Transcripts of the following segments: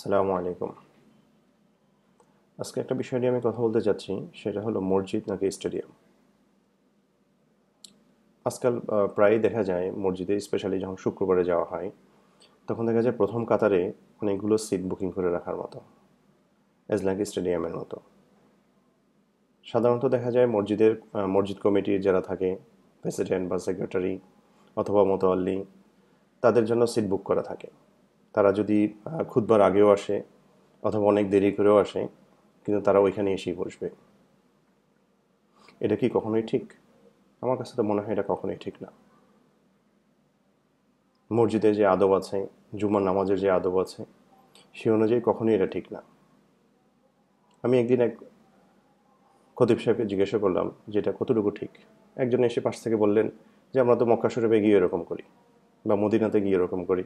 সালামু আলাইকুম আজকে একটা বিষয় নিয়ে আমি কথা বলতে চাচ্ছি সেটা হলো মসজিদ নাকি স্টেডিয়াম আজকাল প্রায়ই দেখা যায় মসজিদে স্পেশালি যখন শুক্রবারে যাওয়া হয় তখন দেখা যায় প্রথম কাতারে অনেকগুলো সিট বুকিং করে রাখার মতো এজলাকি স্টেডিয়ামের মতো সাধারণত দেখা যায় মসজিদের মসজিদ কমিটির যারা থাকে প্রেসিডেন্ট বা সেক্রেটারি অথবা মোতোয়াল্লি তাদের জন্য সিট বুক করা থাকে তারা যদি খুদবার আগেও আসে অথবা অনেক দেরি করেও আসে কিন্তু তারা ওইখানে এসেই বসবে এটা কি কখনোই ঠিক আমার কাছে তো মনে হয় এটা কখনোই ঠিক না মসজিদে যে আদব আছে জুমার নামাজের যে আদব আছে সে অনুযায়ী কখনোই এটা ঠিক না আমি একদিন এক খতিব সাহেবকে জিজ্ঞাসা করলাম যে এটা কতটুকু ঠিক একজন এসে পাশ থেকে বললেন যে আমরা তো মক্কা শরীফে গিয়ে এরকম করি বা মদিনাতে গিয়ে এরকম করি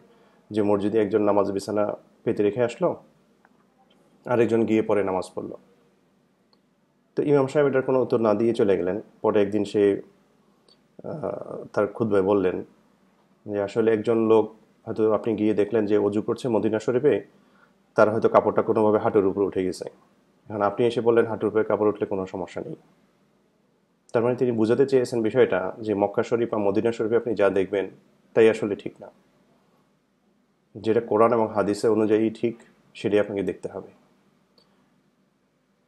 যে মসজিদে একজন নামাজ বিছানা পেতে রেখে আসলো আরেকজন গিয়ে পরে নামাজ পড়ল তো ইমাম সাহেব এটার কোনো উত্তর না দিয়ে চলে গেলেন পরে একদিন সে তার খুদ্ বললেন যে আসলে একজন লোক হয়তো আপনি গিয়ে দেখলেন যে অজু করছে মদিনা শরীফে তার হয়তো কাপড়টা কোনোভাবে হাঁটুর উপরে উঠে গেছে এখন আপনি এসে বললেন হাঁটুর উপরে কাপড় উঠলে কোনো সমস্যা নেই তার মানে তিনি বুঝাতে চেয়েছেন বিষয়টা যে মক্কা শরীফ বা মদিনা শরীফে আপনি যা দেখবেন তাই আসলে ঠিক না যেটা কোরআন এবং হাদিসে অনুযায়ী ঠিক সেটাই আপনাকে দেখতে হবে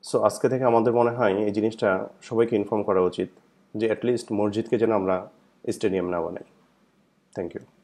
সো আজকে থেকে আমাদের মনে হয় এই জিনিসটা সবাইকে ইনফর্ম করা উচিত যে অ্যাটলিস্ট মসজিদকে যেন আমরা স্টেডিয়াম না বানাই থ্যাংক ইউ